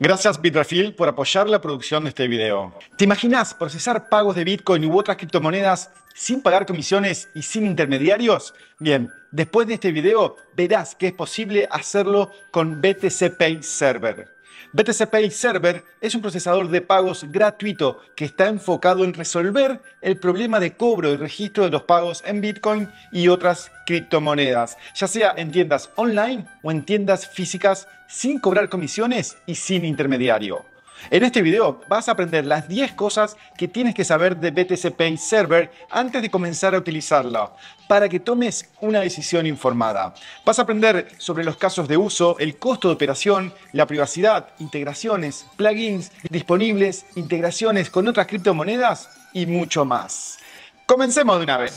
Gracias Bitrefill por apoyar la producción de este video. ¿Te imaginas procesar pagos de Bitcoin u otras criptomonedas sin pagar comisiones y sin intermediarios? Bien, después de este video verás que es posible hacerlo con BTC Pay Server. BTC Pay Server es un procesador de pagos gratuito que está enfocado en resolver el problema de cobro y registro de los pagos en Bitcoin y otras criptomonedas, ya sea en tiendas online o en tiendas físicas sin cobrar comisiones y sin intermediario. En este video vas a aprender las 10 cosas que tienes que saber de BTC Pay Server antes de comenzar a utilizarlo, para que tomes una decisión informada. Vas a aprender sobre los casos de uso, el costo de operación, la privacidad, integraciones, plugins disponibles, integraciones con otras criptomonedas y mucho más. Comencemos de una vez.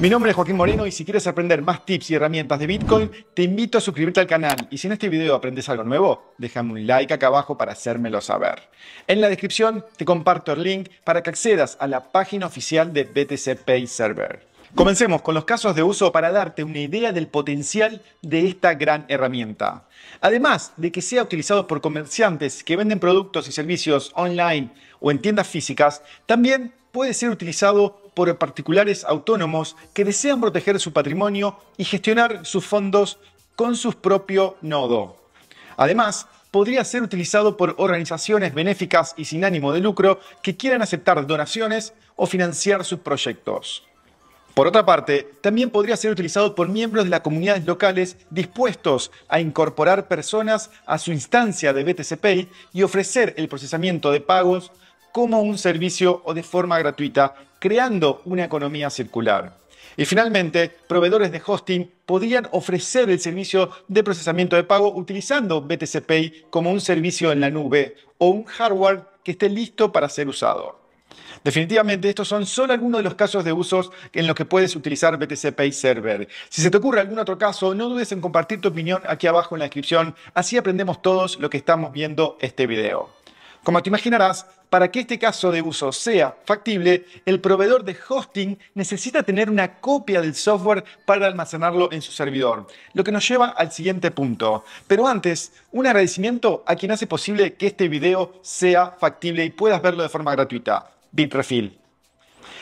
Mi nombre es Joaquín Moreno y si quieres aprender más tips y herramientas de Bitcoin, te invito a suscribirte al canal. Y si en este video aprendes algo nuevo, déjame un like acá abajo para hacérmelo saber. En la descripción te comparto el link para que accedas a la página oficial de BTC Pay Server. Comencemos con los casos de uso para darte una idea del potencial de esta gran herramienta. Además de que sea utilizado por comerciantes que venden productos y servicios online o en tiendas físicas, también puede ser utilizado por particulares autónomos que desean proteger su patrimonio y gestionar sus fondos con su propio nodo. Además, podría ser utilizado por organizaciones benéficas y sin ánimo de lucro que quieran aceptar donaciones o financiar sus proyectos. Por otra parte, también podría ser utilizado por miembros de las comunidades locales dispuestos a incorporar personas a su instancia de BTCPay y ofrecer el procesamiento de pagos como un servicio o de forma gratuita, creando una economía circular. Y finalmente, proveedores de hosting podrían ofrecer el servicio de procesamiento de pago utilizando BTC Pay como un servicio en la nube o un hardware que esté listo para ser usado. Definitivamente, estos son solo algunos de los casos de usos en los que puedes utilizar BTC Pay Server. Si se te ocurre algún otro caso, no dudes en compartir tu opinión aquí abajo en la descripción, así aprendemos todos lo que estamos viendo este video. Como te imaginarás, para que este caso de uso sea factible, el proveedor de hosting necesita tener una copia del software para almacenarlo en su servidor, lo que nos lleva al siguiente punto. Pero antes, un agradecimiento a quien hace posible que este video sea factible y puedas verlo de forma gratuita, Bitrefill.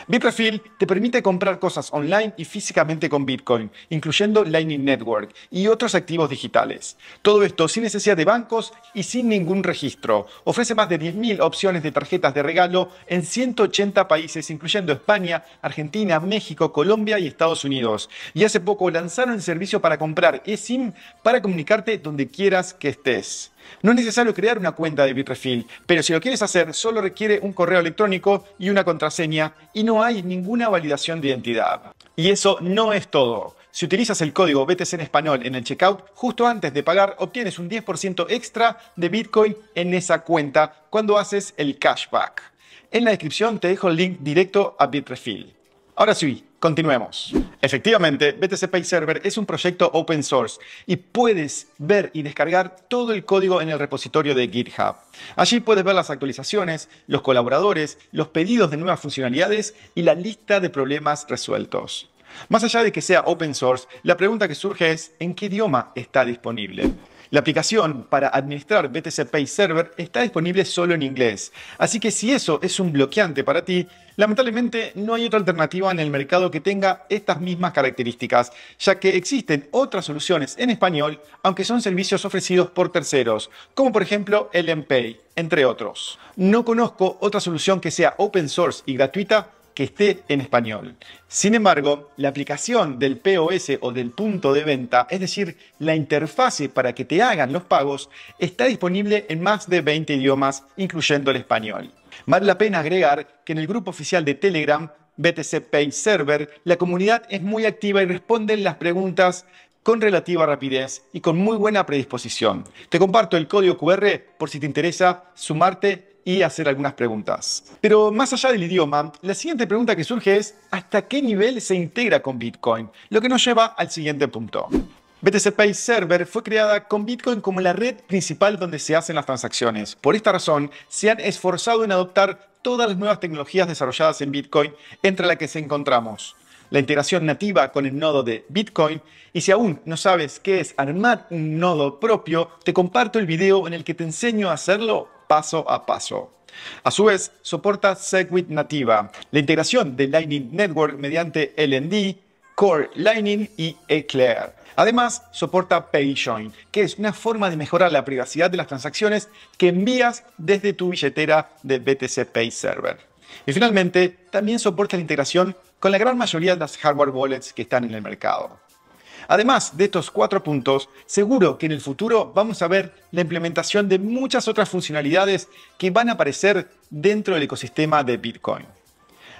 Bitrefill te permite comprar cosas online y físicamente con Bitcoin, incluyendo Lightning Network y otros activos digitales. Todo esto sin necesidad de bancos y sin ningún registro. Ofrece más de 10.000 opciones de tarjetas de regalo en 180 países, incluyendo España, Argentina, México, Colombia y Estados Unidos. Y hace poco lanzaron el servicio para comprar eSIM para comunicarte donde quieras que estés. No es necesario crear una cuenta de Bitrefill, pero si lo quieres hacer, solo requiere un correo electrónico y una contraseña y no hay ninguna validación de identidad. Y eso no es todo. Si utilizas el código BTC en español en el checkout, justo antes de pagar, obtienes un 10% extra de Bitcoin en esa cuenta cuando haces el cashback. En la descripción te dejo el link directo a Bitrefill. Ahora sí, continuemos. Efectivamente, BTC Pay Server es un proyecto open source y puedes ver y descargar todo el código en el repositorio de GitHub. Allí puedes ver las actualizaciones, los colaboradores, los pedidos de nuevas funcionalidades y la lista de problemas resueltos. Más allá de que sea open source, la pregunta que surge es ¿en qué idioma está disponible? La aplicación para administrar BTC Pay Server está disponible solo en inglés, así que si eso es un bloqueante para ti, lamentablemente no hay otra alternativa en el mercado que tenga estas mismas características, ya que existen otras soluciones en español, aunque son servicios ofrecidos por terceros, como por ejemplo el MPay, entre otros. No conozco otra solución que sea open source y gratuita que esté en español. Sin embargo, la aplicación del POS o del punto de venta, es decir, la interfase para que te hagan los pagos, está disponible en más de 20 idiomas, incluyendo el español. Vale la pena agregar que en el grupo oficial de Telegram, BTC Pay Server, la comunidad es muy activa y responden las preguntas con relativa rapidez y con muy buena predisposición. Te comparto el código QR por si te interesa sumarte y hacer algunas preguntas. Pero más allá del idioma, la siguiente pregunta que surge es ¿hasta qué nivel se integra con Bitcoin? Lo que nos lleva al siguiente punto. BTC Pay Server fue creada con Bitcoin como la red principal donde se hacen las transacciones. Por esta razón, se han esforzado en adoptar todas las nuevas tecnologías desarrolladas en Bitcoin, entre las que se encontramos la integración nativa con el nodo de Bitcoin y si aún no sabes qué es armar un nodo propio, te comparto el video en el que te enseño a hacerlo paso a paso. A su vez, soporta SegWit nativa, la integración de Lightning Network mediante LND, Core Lightning y Eclair. Además, soporta PayJoin, que es una forma de mejorar la privacidad de las transacciones que envías desde tu billetera de BTC Pay Server. Y finalmente, también soporta la integración con la gran mayoría de las hardware wallets que están en el mercado. Además de estos cuatro puntos, seguro que en el futuro vamos a ver la implementación de muchas otras funcionalidades que van a aparecer dentro del ecosistema de Bitcoin.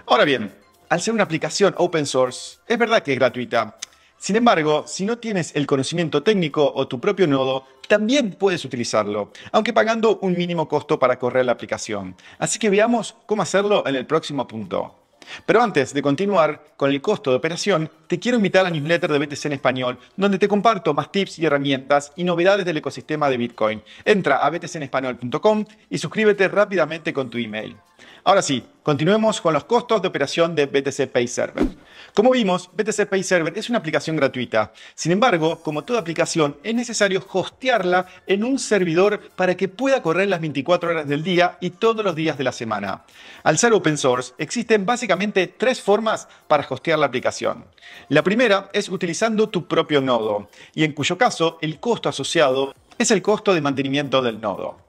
Ahora bien, al ser una aplicación open source, es verdad que es gratuita. Sin embargo, si no tienes el conocimiento técnico o tu propio nodo, también puedes utilizarlo, aunque pagando un mínimo costo para correr la aplicación. Así que veamos cómo hacerlo en el próximo punto. Pero antes de continuar con el costo de operación, te quiero invitar a la newsletter de BTC en español, donde te comparto más tips y herramientas y novedades del ecosistema de Bitcoin. Entra a btcenespañol.com y suscríbete rápidamente con tu email. Ahora sí, continuemos con los costos de operación de BTC Pay Server. Como vimos, BTC Pay Server es una aplicación gratuita. Sin embargo, como toda aplicación, es necesario hostearla en un servidor para que pueda correr las 24 horas del día y todos los días de la semana. Al ser open source, existen básicamente tres formas para hostear la aplicación. La primera es utilizando tu propio nodo, y en cuyo caso el costo asociado es el costo de mantenimiento del nodo.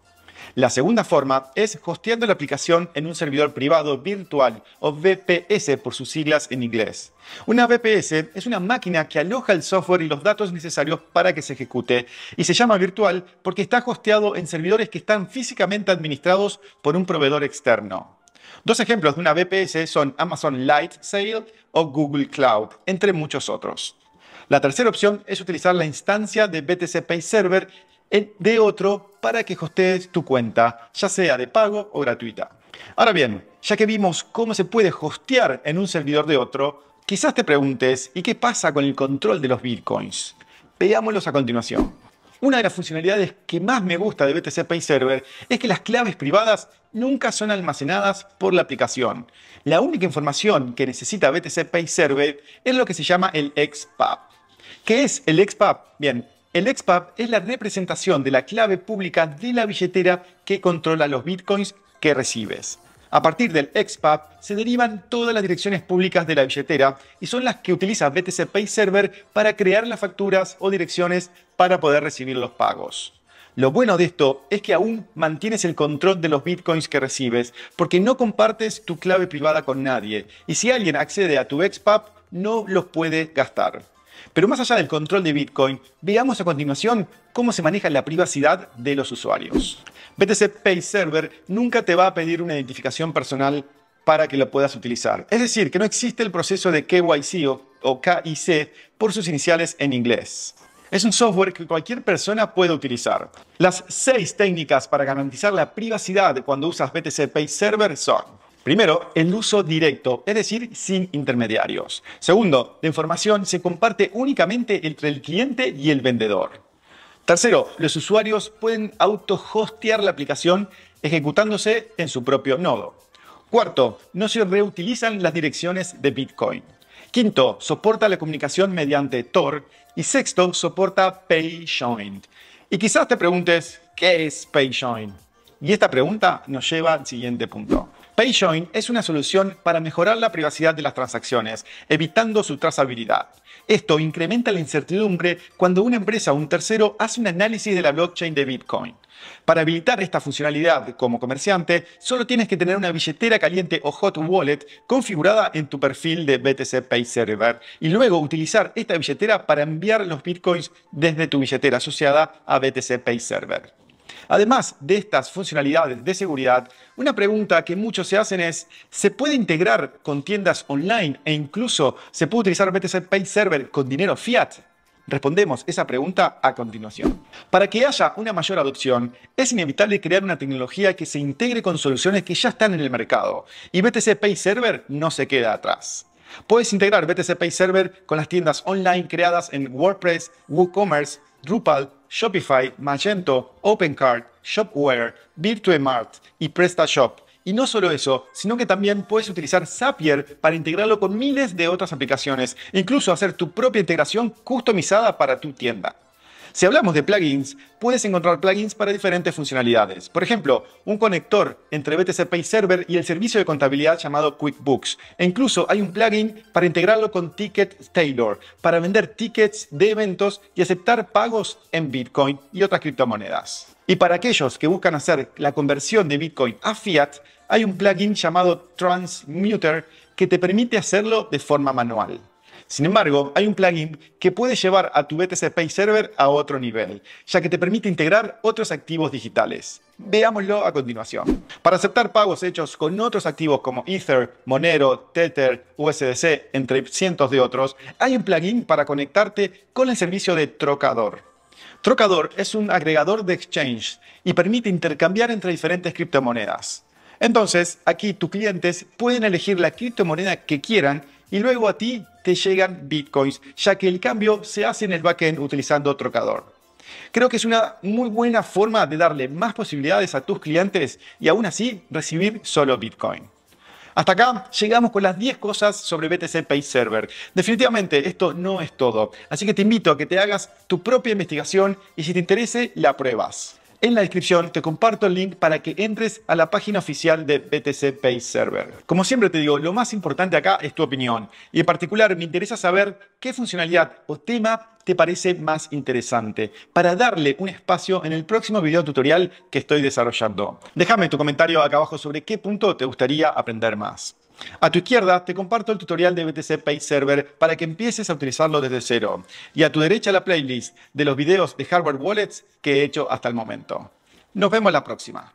La segunda forma es hosteando la aplicación en un servidor privado virtual o VPS por sus siglas en inglés. Una VPS es una máquina que aloja el software y los datos necesarios para que se ejecute y se llama virtual porque está hosteado en servidores que están físicamente administrados por un proveedor externo. Dos ejemplos de una VPS son Amazon Light Sale o Google Cloud, entre muchos otros. La tercera opción es utilizar la instancia de BTC Pay Server de otro para que hostees tu cuenta, ya sea de pago o gratuita. Ahora bien, ya que vimos cómo se puede hostear en un servidor de otro, quizás te preguntes, ¿y qué pasa con el control de los bitcoins? Veámoslos a continuación. Una de las funcionalidades que más me gusta de BTC Pay Server es que las claves privadas nunca son almacenadas por la aplicación. La única información que necesita BTC Pay Server es lo que se llama el XPAP. ¿Qué es el XPAP? Bien, el XPAP es la representación de la clave pública de la billetera que controla los bitcoins que recibes. A partir del XPAP se derivan todas las direcciones públicas de la billetera y son las que utiliza BTC Pay Server para crear las facturas o direcciones para poder recibir los pagos. Lo bueno de esto es que aún mantienes el control de los bitcoins que recibes porque no compartes tu clave privada con nadie y si alguien accede a tu XPAP no los puede gastar. Pero más allá del control de Bitcoin, veamos a continuación cómo se maneja la privacidad de los usuarios. BTC Pay Server nunca te va a pedir una identificación personal para que lo puedas utilizar. Es decir, que no existe el proceso de KYC o, o KIC por sus iniciales en inglés. Es un software que cualquier persona puede utilizar. Las seis técnicas para garantizar la privacidad cuando usas BTC Pay Server son Primero, el uso directo, es decir, sin intermediarios. Segundo, la información se comparte únicamente entre el cliente y el vendedor. Tercero, los usuarios pueden auto-hostear la aplicación ejecutándose en su propio nodo. Cuarto, no se reutilizan las direcciones de Bitcoin. Quinto, soporta la comunicación mediante Tor. Y sexto, soporta PayShoin. Y quizás te preguntes, ¿qué es PayShoin? Y esta pregunta nos lleva al siguiente punto. PayJoin es una solución para mejorar la privacidad de las transacciones, evitando su trazabilidad. Esto incrementa la incertidumbre cuando una empresa o un tercero hace un análisis de la blockchain de Bitcoin. Para habilitar esta funcionalidad como comerciante, solo tienes que tener una billetera caliente o hot wallet configurada en tu perfil de BTC Pay Server y luego utilizar esta billetera para enviar los bitcoins desde tu billetera asociada a BTC Pay Server. Además de estas funcionalidades de seguridad, una pregunta que muchos se hacen es, ¿se puede integrar con tiendas online e incluso se puede utilizar BTC Pay Server con dinero fiat? Respondemos esa pregunta a continuación. Para que haya una mayor adopción, es inevitable crear una tecnología que se integre con soluciones que ya están en el mercado, y BTC Pay Server no se queda atrás. Puedes integrar BTC Pay Server con las tiendas online creadas en WordPress, WooCommerce, Drupal, Shopify, Magento, OpenCart, Shopware, VirtueMart y PrestaShop. Y no solo eso, sino que también puedes utilizar Zapier para integrarlo con miles de otras aplicaciones, e incluso hacer tu propia integración customizada para tu tienda. Si hablamos de plugins, puedes encontrar plugins para diferentes funcionalidades. Por ejemplo, un conector entre BTC Pay Server y el servicio de contabilidad llamado QuickBooks. E incluso hay un plugin para integrarlo con Ticket Taylor, para vender tickets de eventos y aceptar pagos en Bitcoin y otras criptomonedas. Y para aquellos que buscan hacer la conversión de Bitcoin a fiat, hay un plugin llamado Transmuter que te permite hacerlo de forma manual. Sin embargo, hay un plugin que puede llevar a tu BTC Pay Server a otro nivel, ya que te permite integrar otros activos digitales. Veámoslo a continuación. Para aceptar pagos hechos con otros activos como Ether, Monero, Tether, USDC, entre cientos de otros, hay un plugin para conectarte con el servicio de Trocador. Trocador es un agregador de exchange y permite intercambiar entre diferentes criptomonedas. Entonces, aquí tus clientes pueden elegir la criptomoneda que quieran y luego a ti te llegan bitcoins, ya que el cambio se hace en el backend utilizando Trocador. Creo que es una muy buena forma de darle más posibilidades a tus clientes y aún así recibir solo bitcoin. Hasta acá llegamos con las 10 cosas sobre BTC Pay Server. Definitivamente esto no es todo, así que te invito a que te hagas tu propia investigación y si te interese la pruebas. En la descripción te comparto el link para que entres a la página oficial de BTC Pay Server. Como siempre te digo, lo más importante acá es tu opinión y en particular me interesa saber qué funcionalidad o tema te parece más interesante para darle un espacio en el próximo video tutorial que estoy desarrollando. Déjame tu comentario acá abajo sobre qué punto te gustaría aprender más. A tu izquierda te comparto el tutorial de BTC Pay Server para que empieces a utilizarlo desde cero. Y a tu derecha la playlist de los videos de hardware wallets que he hecho hasta el momento. Nos vemos la próxima.